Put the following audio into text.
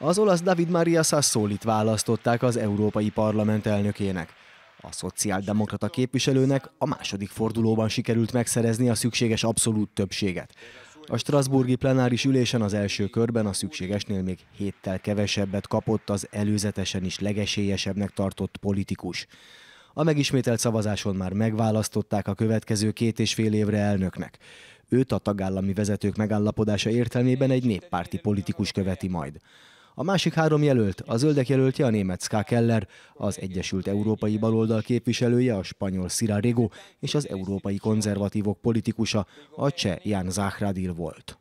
Az olasz David Maria Sassolit választották az Európai Parlament elnökének. A szociáldemokrata képviselőnek a második fordulóban sikerült megszerezni a szükséges abszolút többséget. A Strasburgi plenáris ülésen az első körben a szükségesnél még héttel kevesebbet kapott az előzetesen is legesélyesebbnek tartott politikus. A megismételt szavazáson már megválasztották a következő két és fél évre elnöknek. Őt a tagállami vezetők megállapodása értelmében egy néppárti politikus követi majd. A másik három jelölt, a zöldek jelöltje a német Ska Keller, az Egyesült Európai Baloldal képviselője a spanyol Sira Rego és az európai konzervatívok politikusa, a cseh Jan Záhradil volt.